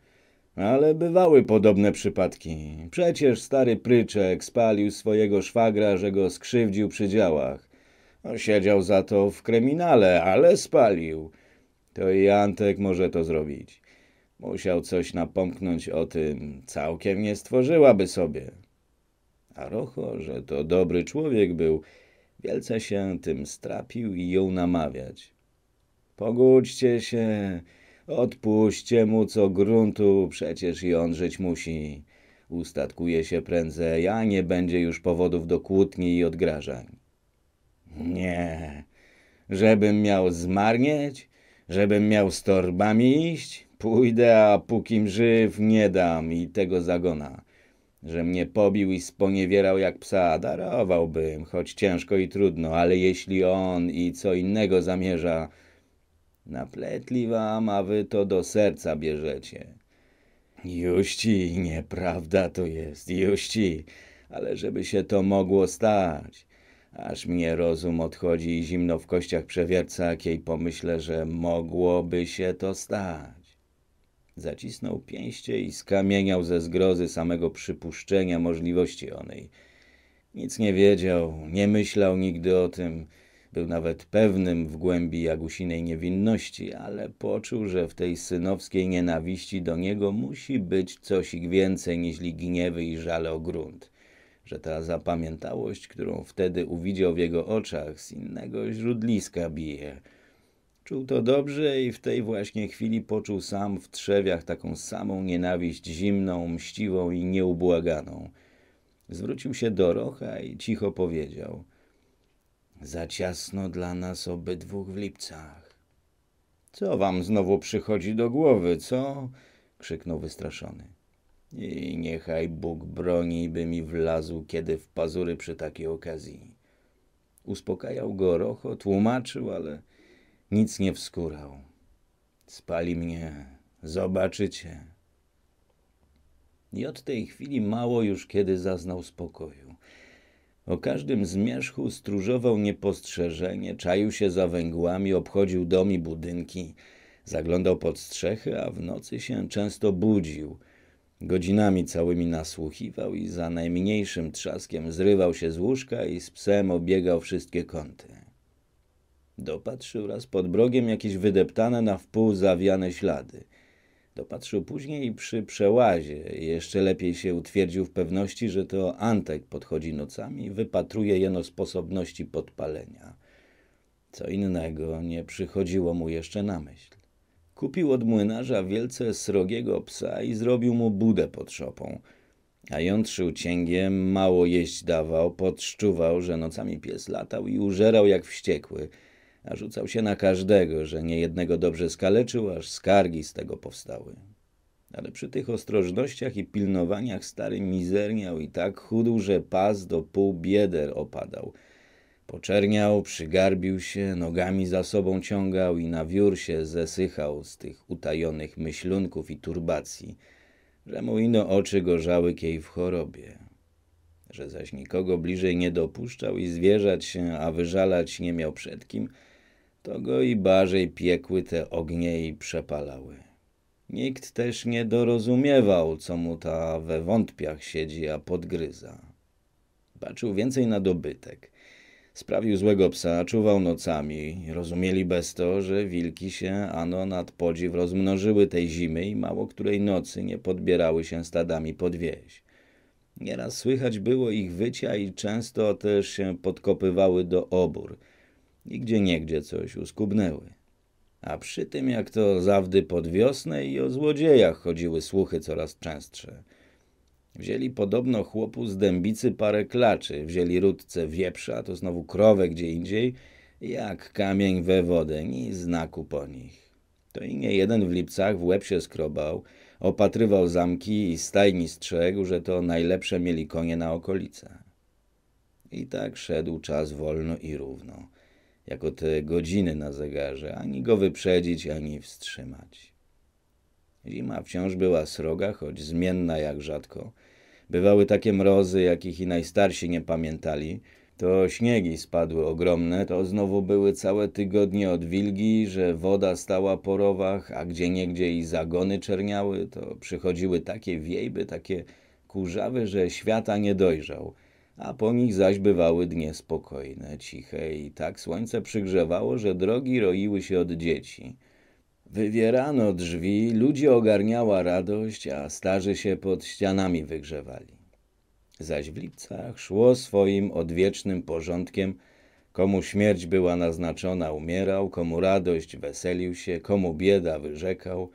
ale bywały podobne przypadki. Przecież stary pryczek spalił swojego szwagra, że go skrzywdził przy działach. Siedział za to w kryminale, ale spalił. To i Antek może to zrobić. Musiał coś napomknąć o tym, całkiem nie stworzyłaby sobie. A Rocho, że to dobry człowiek był, wielce się tym strapił i ją namawiać. Pogódźcie się, Odpuśćcie mu co gruntu, przecież i on żyć musi. Ustatkuje się prędzej, a nie będzie już powodów do kłótni i odgrażań. Nie, żebym miał zmarnieć, żebym miał z torbami iść, pójdę, a pókim żyw nie dam i tego zagona. Że mnie pobił i sponiewierał jak psa, darowałbym, choć ciężko i trudno, ale jeśli on i co innego zamierza, Napletli wam, a wy to do serca bierzecie. Juści, nieprawda to jest, juści, ale żeby się to mogło stać. Aż mnie rozum odchodzi i zimno w kościach przewierca, jakiej pomyślę, że mogłoby się to stać. Zacisnął pięście i skamieniał ze zgrozy samego przypuszczenia możliwości onej. Nic nie wiedział, nie myślał nigdy o tym, był nawet pewnym w głębi Jagusinej niewinności, ale poczuł, że w tej synowskiej nienawiści do niego musi być coś więcej niż gniewy i żale o grunt. Że ta zapamiętałość, którą wtedy uwidział w jego oczach, z innego źródliska bije. Czuł to dobrze i w tej właśnie chwili poczuł sam w trzewiach taką samą nienawiść zimną, mściwą i nieubłaganą. Zwrócił się do Rocha i cicho powiedział – za ciasno dla nas obydwóch w lipcach. Co wam znowu przychodzi do głowy, co? krzyknął wystraszony. I niechaj Bóg broni, by mi wlazł kiedy w pazury przy takiej okazji. Uspokajał go Rocho, tłumaczył, ale nic nie wskurał. Spali mnie, zobaczycie. I od tej chwili mało już kiedy zaznał spokoju. O każdym zmierzchu stróżował niepostrzeżenie, czaił się za węgłami, obchodził dom i budynki, zaglądał pod strzechy, a w nocy się często budził. Godzinami całymi nasłuchiwał i za najmniejszym trzaskiem zrywał się z łóżka i z psem obiegał wszystkie kąty. Dopatrzył raz pod brogiem jakieś wydeptane na wpół zawiane ślady – Dopatrzył później przy przełazie. Jeszcze lepiej się utwierdził w pewności, że to Antek podchodzi nocami i wypatruje jeno sposobności podpalenia. Co innego nie przychodziło mu jeszcze na myśl. Kupił od młynarza wielce srogiego psa i zrobił mu budę pod szopą. A jątrzył cięgiem, mało jeść dawał, podszczuwał, że nocami pies latał i użerał jak wściekły – Narzucał się na każdego, że niejednego dobrze skaleczył, aż skargi z tego powstały. Ale przy tych ostrożnościach i pilnowaniach stary mizerniał i tak chudł, że pas do pół bieder opadał. Poczerniał, przygarbił się, nogami za sobą ciągał i na wiór się zesychał z tych utajonych myślunków i turbacji, że mu ino oczy gorzały kiej w chorobie. Że zaś nikogo bliżej nie dopuszczał i zwierzać się, a wyżalać nie miał przed kim – to go i barzej piekły te ognie i przepalały. Nikt też nie dorozumiewał, co mu ta we wątpiach siedzi, a podgryza. Patrzył więcej na dobytek. Sprawił złego psa, czuwał nocami. Rozumieli bez to, że wilki się ano nad podziw rozmnożyły tej zimy i mało której nocy nie podbierały się stadami pod wieś. Nieraz słychać było ich wycia i często też się podkopywały do obór – i gdzie niegdzie coś uskubnęły. A przy tym, jak to zawdy pod wiosnę i o złodziejach chodziły słuchy coraz częstsze. Wzięli podobno chłopu z dębicy parę klaczy, wzięli rudce wieprza, to znowu krowę gdzie indziej, jak kamień we wodę, ni znaku po nich. To i nie jeden w lipcach w łeb się skrobał, opatrywał zamki i stajni strzegł, że to najlepsze mieli konie na okolice. I tak szedł czas wolno i równo jako te godziny na zegarze, ani go wyprzedzić, ani wstrzymać. Zima wciąż była sroga, choć zmienna jak rzadko. Bywały takie mrozy, jakich i najstarsi nie pamiętali. To śniegi spadły ogromne, to znowu były całe tygodnie od wilgi, że woda stała po rowach, a gdzie niegdzie i zagony czerniały, to przychodziły takie wiejby, takie kurzawy, że świata nie dojrzał – a po nich zaś bywały dnie spokojne, ciche i tak słońce przygrzewało, że drogi roiły się od dzieci. Wywierano drzwi, ludzi ogarniała radość, a starzy się pod ścianami wygrzewali. Zaś w lipcach szło swoim odwiecznym porządkiem, komu śmierć była naznaczona umierał, komu radość weselił się, komu bieda wyrzekał –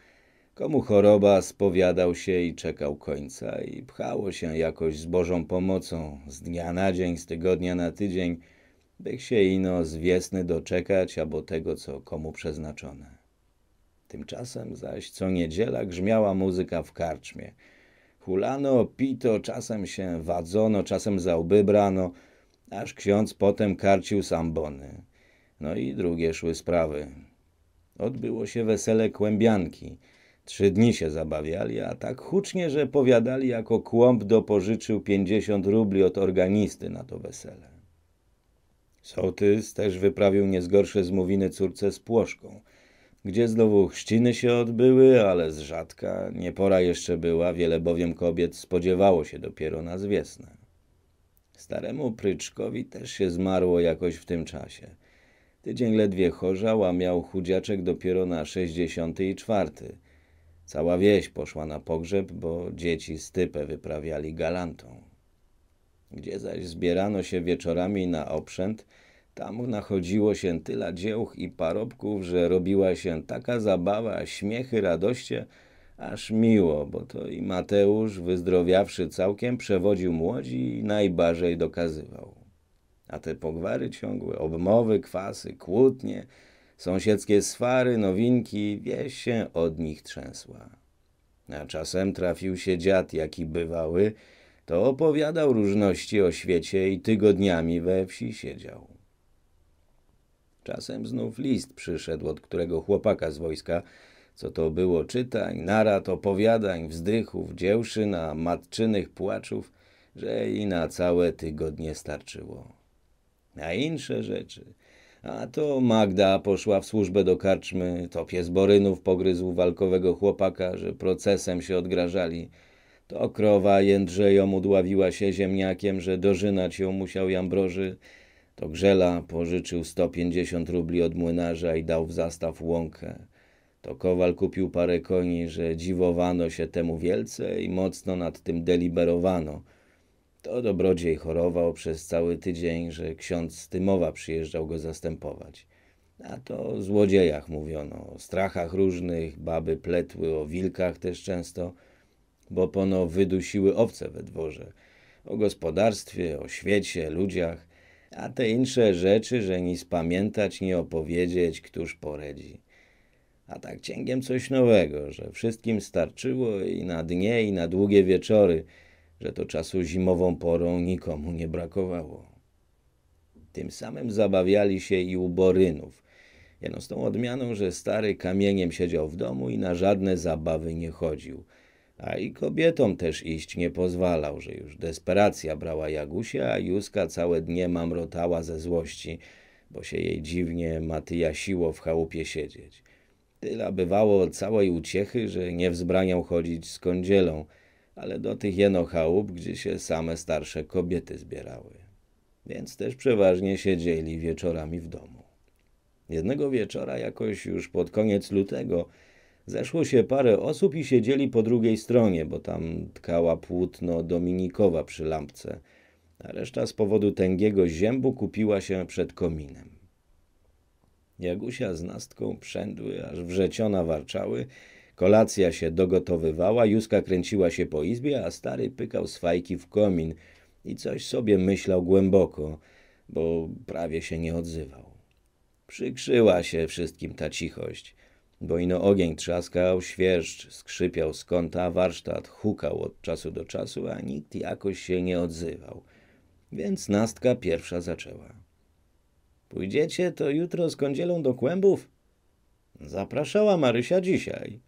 Komu choroba spowiadał się i czekał końca i pchało się jakoś z Bożą pomocą z dnia na dzień, z tygodnia na tydzień, bych się ino z wiesny doczekać albo tego, co komu przeznaczone. Tymczasem zaś co niedziela grzmiała muzyka w karczmie. Hulano, pito, czasem się wadzono, czasem załbybrano, aż ksiądz potem karcił sambony. No i drugie szły sprawy. Odbyło się wesele kłębianki – Trzy dni się zabawiali, a tak hucznie, że powiadali, jako kłąb dopożyczył pięćdziesiąt rubli od organisty na to wesele. Sołtys też wyprawił niezgorsze zmówiny córce z Płoszką, gdzie znowu chrzciny się odbyły, ale z rzadka, nie pora jeszcze była, wiele bowiem kobiet spodziewało się dopiero na zwiesne. Staremu Pryczkowi też się zmarło jakoś w tym czasie. Tydzień ledwie chorzał, a miał chudziaczek dopiero na sześćdziesiąty i czwarty – Cała wieś poszła na pogrzeb, bo dzieci stypę wyprawiali galantą. Gdzie zaś zbierano się wieczorami na obszęt, tam nachodziło się tyla dziełch i parobków, że robiła się taka zabawa, śmiechy, radoście, aż miło, bo to i Mateusz, wyzdrowiawszy całkiem, przewodził młodzi i najbarzej dokazywał. A te pogwary ciągłe, obmowy, kwasy, kłótnie – Sąsiedzkie swary, nowinki, wieś się od nich trzęsła. A czasem trafił się dziad, jaki bywały, to opowiadał różności o świecie i tygodniami we wsi siedział. Czasem znów list przyszedł od którego chłopaka z wojska, co to było czytań, narad, opowiadań, wzdychów, dziełszyn, na matczynych płaczów, że i na całe tygodnie starczyło. Na insze rzeczy – a to Magda poszła w służbę do karczmy, to pies Borynów pogryzł walkowego chłopaka, że procesem się odgrażali. To krowa Jędrzejom udławiła się ziemniakiem, że dożynać ją musiał Jambroży. To Grzela pożyczył 150 rubli od młynarza i dał w zastaw łąkę. To Kowal kupił parę koni, że dziwowano się temu wielce i mocno nad tym deliberowano – to dobrodziej chorował przez cały tydzień, że ksiądz Stymowa przyjeżdżał go zastępować. A to o złodziejach mówiono, o strachach różnych, baby pletły, o wilkach też często, bo pono wydusiły owce we dworze. O gospodarstwie, o świecie, ludziach, a te insze rzeczy, że ni spamiętać, ni opowiedzieć, któż poredzi. A tak cięgiem coś nowego, że wszystkim starczyło i na dnie, i na długie wieczory – że to czasu zimową porą nikomu nie brakowało. Tym samym zabawiali się i u Borynów, jeno z tą odmianą, że stary kamieniem siedział w domu i na żadne zabawy nie chodził, a i kobietom też iść nie pozwalał, że już desperacja brała Jagusia, a Józka całe dnie mamrotała ze złości, bo się jej dziwnie Matyja siło w chałupie siedzieć. Tyle bywało całej uciechy, że nie wzbraniał chodzić z kądzielą – ale do tych chałup, gdzie się same starsze kobiety zbierały. Więc też przeważnie siedzieli wieczorami w domu. Jednego wieczora, jakoś już pod koniec lutego, zeszło się parę osób i siedzieli po drugiej stronie, bo tam tkała płótno Dominikowa przy lampce, a reszta z powodu tęgiego ziębu kupiła się przed kominem. Jagusia z nastką przędły, aż wrzeciona warczały, Kolacja się dogotowywała, Józka kręciła się po izbie, a stary pykał z fajki w komin i coś sobie myślał głęboko, bo prawie się nie odzywał. Przykrzyła się wszystkim ta cichość. bo ino ogień trzaskał, świerszcz skrzypiał z kąta, warsztat hukał od czasu do czasu, a nikt jakoś się nie odzywał. Więc Nastka pierwsza zaczęła. Pójdziecie to jutro z kądzielą do kłębów? Zapraszała Marysia dzisiaj.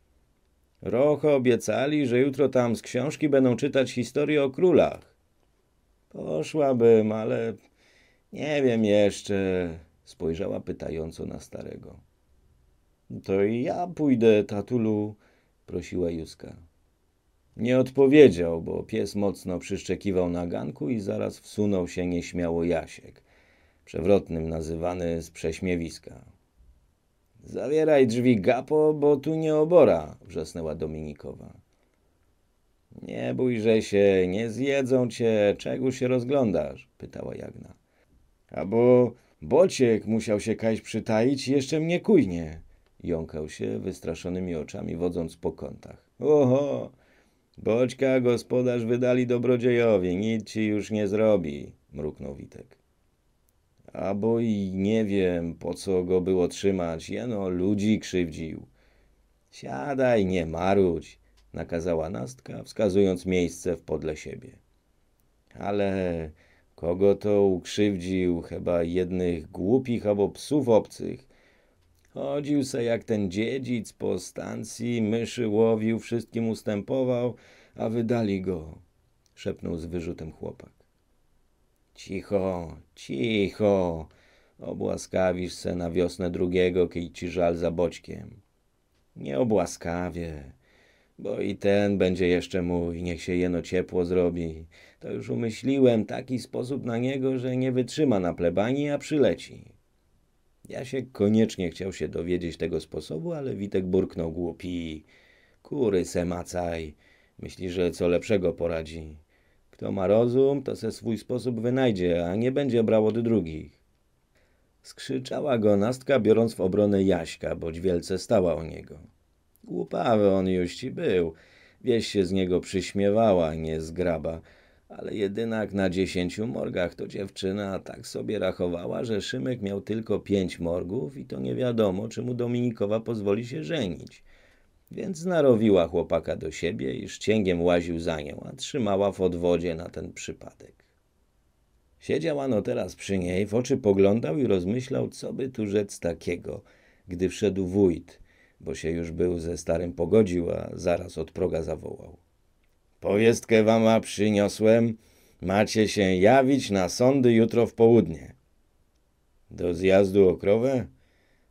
Rocho obiecali, że jutro tam z książki będą czytać historię o królach. Poszłabym, ale nie wiem jeszcze. Spojrzała pytająco na starego. To i ja pójdę, tatulu, prosiła Józka. Nie odpowiedział, bo pies mocno przyszczekiwał na ganku i zaraz wsunął się nieśmiało Jasiek, przewrotnym nazywany z prześmiewiska. Zawieraj drzwi, gapo, bo tu nie obora, wrzasnęła Dominikowa. Nie bójże się, nie zjedzą cię, czego się rozglądasz? pytała Jagna. bo bociek musiał się kaś przytaić i jeszcze mnie kujnie, jąkał się wystraszonymi oczami, wodząc po kątach. Oho, boćka gospodarz wydali dobrodziejowi, nic ci już nie zrobi, mruknął Witek albo i nie wiem, po co go było trzymać, jeno ludzi krzywdził. Siadaj, nie marudź, nakazała Nastka, wskazując miejsce w podle siebie. Ale kogo to ukrzywdził, chyba jednych głupich albo psów obcych. Chodził se jak ten dziedzic po stacji, myszy łowił, wszystkim ustępował, a wydali go, szepnął z wyrzutem chłopak. Cicho, cicho, obłaskawisz se na wiosnę drugiego, kiedy ci żal za boćkiem. Nie obłaskawię, bo i ten będzie jeszcze mój, niech się jeno ciepło zrobi. To już umyśliłem taki sposób na niego, że nie wytrzyma na plebanii, a przyleci. Ja się koniecznie chciał się dowiedzieć tego sposobu, ale Witek burknął głupi. Kury se macaj, myśli, że co lepszego poradzi. Kto ma rozum, to se swój sposób wynajdzie, a nie będzie brał od drugich. Skrzyczała go Nastka, biorąc w obronę Jaśka, boć wielce stała o niego. Głupawy on już ci był. Wieś się z niego przyśmiewała, nie zgraba, ale jedynak na dziesięciu morgach to dziewczyna tak sobie rachowała, że Szymek miał tylko pięć morgów i to nie wiadomo, czy mu Dominikowa pozwoli się żenić więc narowiła chłopaka do siebie i ścięgiem łaził za nią, a trzymała w odwodzie na ten przypadek. Siedział ano teraz przy niej, w oczy poglądał i rozmyślał, co by tu rzec takiego, gdy wszedł wójt, bo się już był ze starym pogodził, a zaraz od proga zawołał. Powiestkę a przyniosłem, macie się jawić na sądy jutro w południe. Do zjazdu o krowę?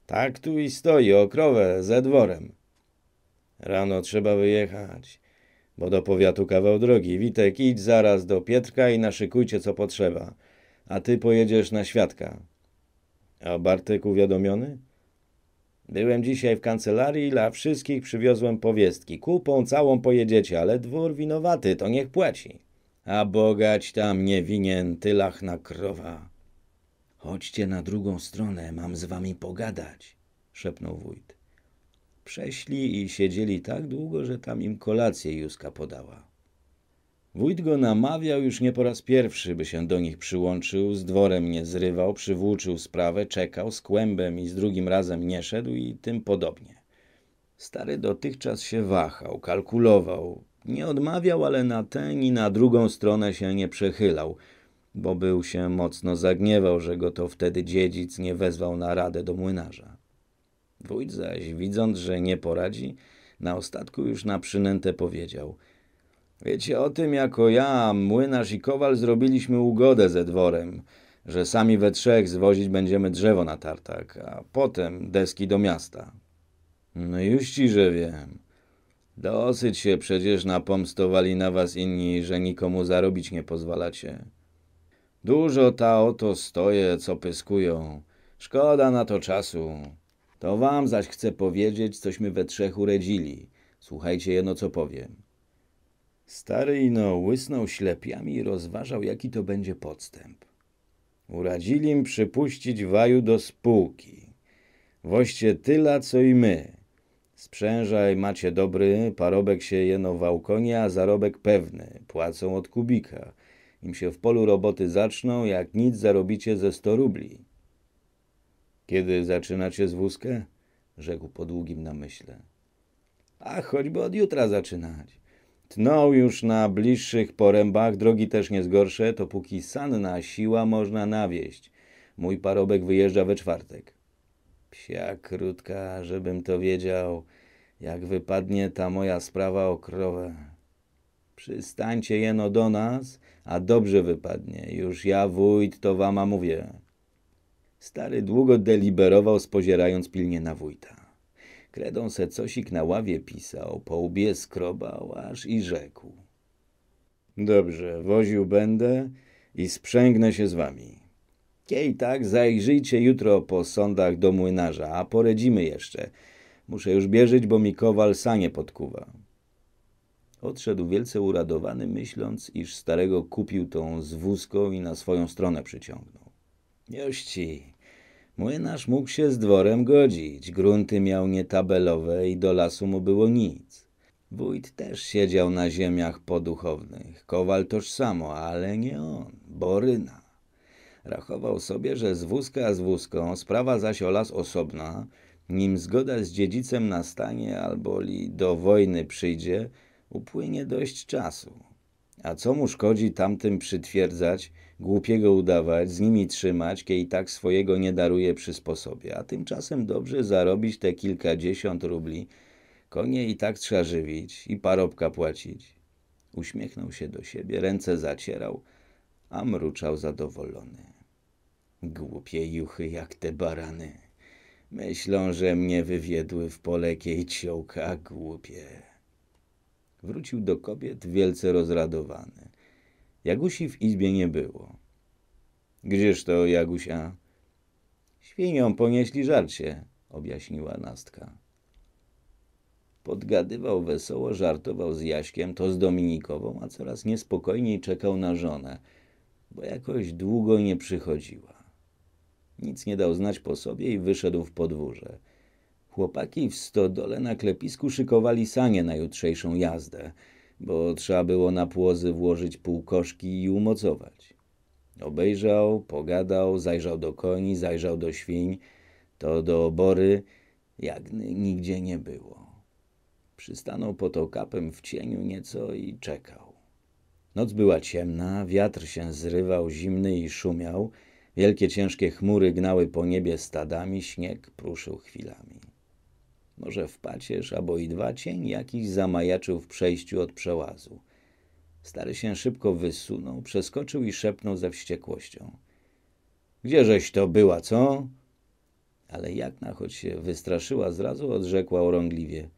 Tak tu i stoi, o krowę, ze dworem. Rano trzeba wyjechać, bo do powiatu kawał drogi. Witek, idź zaraz do Pietrka i naszykujcie co potrzeba, a ty pojedziesz na świadka. A Bartek uwiadomiony? Byłem dzisiaj w kancelarii i dla wszystkich przywiozłem powiestki. Kupą całą pojedziecie, ale dwór winowaty, to niech płaci. A bogać tam nie winien, tylach na krowa. Chodźcie na drugą stronę, mam z wami pogadać, szepnął wójt. Przeszli i siedzieli tak długo, że tam im kolację Józka podała. Wójt go namawiał już nie po raz pierwszy, by się do nich przyłączył, z dworem nie zrywał, przywłóczył sprawę, czekał, z kłębem i z drugim razem nie szedł i tym podobnie. Stary dotychczas się wahał, kalkulował, nie odmawiał, ale na tę i na drugą stronę się nie przechylał, bo był się mocno zagniewał, że go to wtedy dziedzic nie wezwał na radę do młynarza. Wójt zaś, widząc, że nie poradzi, na ostatku już na przynętę powiedział – Wiecie o tym, jako ja, młynarz i kowal zrobiliśmy ugodę ze dworem, że sami we trzech zwozić będziemy drzewo na tartak, a potem deski do miasta. No już ci, że wiem. Dosyć się przecież napomstowali na was inni, że nikomu zarobić nie pozwalacie. Dużo ta oto stoje, co pyskują. Szkoda na to czasu. To wam zaś chcę powiedzieć, cośmy we trzech uredzili. Słuchajcie jeno, co powiem. Stary Ino łysnął ślepiami i rozważał, jaki to będzie podstęp. Uradzili im przypuścić waju do spółki. Woście tyla, co i my. Sprzężaj macie dobry, parobek się jeno wałkonia, a zarobek pewny. Płacą od kubika. Im się w polu roboty zaczną, jak nic zarobicie ze sto rubli. Kiedy zaczynacie z wózkę? Rzekł po długim namyśle. A choćby od jutra zaczynać. Tnął już na bliższych porębach, drogi też nie zgorsze, to póki sanna siła można nawieść. Mój parobek wyjeżdża we czwartek. Psia krótka, żebym to wiedział, jak wypadnie ta moja sprawa o krowę. Przystańcie jeno do nas, a dobrze wypadnie. Już ja, wójt, to wama mówię. Stary długo deliberował, spozierając pilnie na wójta. Kredą se cosik na ławie pisał, po łbie skrobał, aż i rzekł. Dobrze, woził będę i sprzęgnę się z wami. Kiej tak, zajrzyjcie jutro po sądach do młynarza, a poredzimy jeszcze. Muszę już bierzeć, bo mi kowal sanie podkuwa. Odszedł wielce uradowany, myśląc, iż starego kupił tą zwózką i na swoją stronę przyciągnął. Już ci. Młynarz mógł się z dworem godzić. Grunty miał nietabelowe i do lasu mu było nic. Wójt też siedział na ziemiach poduchownych. Kowal toż samo, ale nie on, Boryna. Rachował sobie, że z wózka z wózką, sprawa zaś o las osobna, nim zgoda z dziedzicem nastanie albo li do wojny przyjdzie, upłynie dość czasu. A co mu szkodzi tamtym przytwierdzać, głupiego udawać, z nimi trzymać, kie i tak swojego nie daruje przy sposobie, a tymczasem dobrze zarobić te kilkadziesiąt rubli. Konie i tak trzeba żywić i parobka płacić. Uśmiechnął się do siebie, ręce zacierał, a mruczał zadowolony. Głupie juchy jak te barany. Myślą, że mnie wywiedły w pole ciołka, głupie. Wrócił do kobiet wielce rozradowany. Jagusi w izbie nie było. Gdzież to Jagusia? Świnią ponieśli żarcie, objaśniła Nastka. Podgadywał wesoło, żartował z Jaśkiem, to z Dominikową, a coraz niespokojniej czekał na żonę, bo jakoś długo nie przychodziła. Nic nie dał znać po sobie i wyszedł w podwórze. Chłopaki w stodole na klepisku szykowali sanie na jutrzejszą jazdę – bo trzeba było na płozy włożyć pół koszki i umocować. Obejrzał, pogadał, zajrzał do koni, zajrzał do świń, to do obory, jak nigdzie nie było. Przystanął pod okapem w cieniu nieco i czekał. Noc była ciemna, wiatr się zrywał, zimny i szumiał. Wielkie ciężkie chmury gnały po niebie stadami, śnieg pruszył chwilami. Może w pacierz albo i dwa cień jakiś zamajaczył w przejściu od przełazu. Stary się szybko wysunął, przeskoczył i szepnął ze wściekłością. Gdzieżeś to była, co? Ale Jakna, choć się wystraszyła, zrazu odrzekła urągliwie.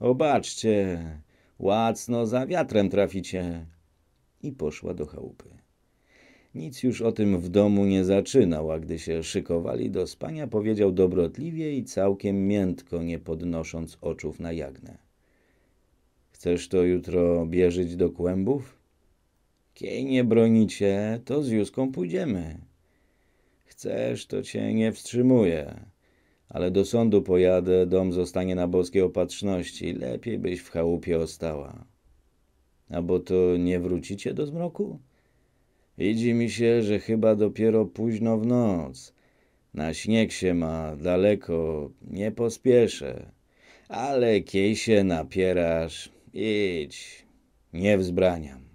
Obaczcie, łacno za wiatrem traficie. I poszła do chałupy. Nic już o tym w domu nie zaczynał, a gdy się szykowali do spania, powiedział dobrotliwie i całkiem miętko, nie podnosząc oczów na jagnę. Chcesz to jutro bierzyć do kłębów? Kiej nie bronicie, to z Józką pójdziemy. Chcesz, to cię nie wstrzymuję, Ale do sądu pojadę, dom zostanie na boskiej opatrzności. Lepiej byś w chałupie ostała. A bo to nie wrócicie do zmroku? Widzi mi się, że chyba dopiero późno w noc. Na śnieg się ma, daleko, nie pospieszę. Ale kiej się napierasz, idź, nie wzbraniam.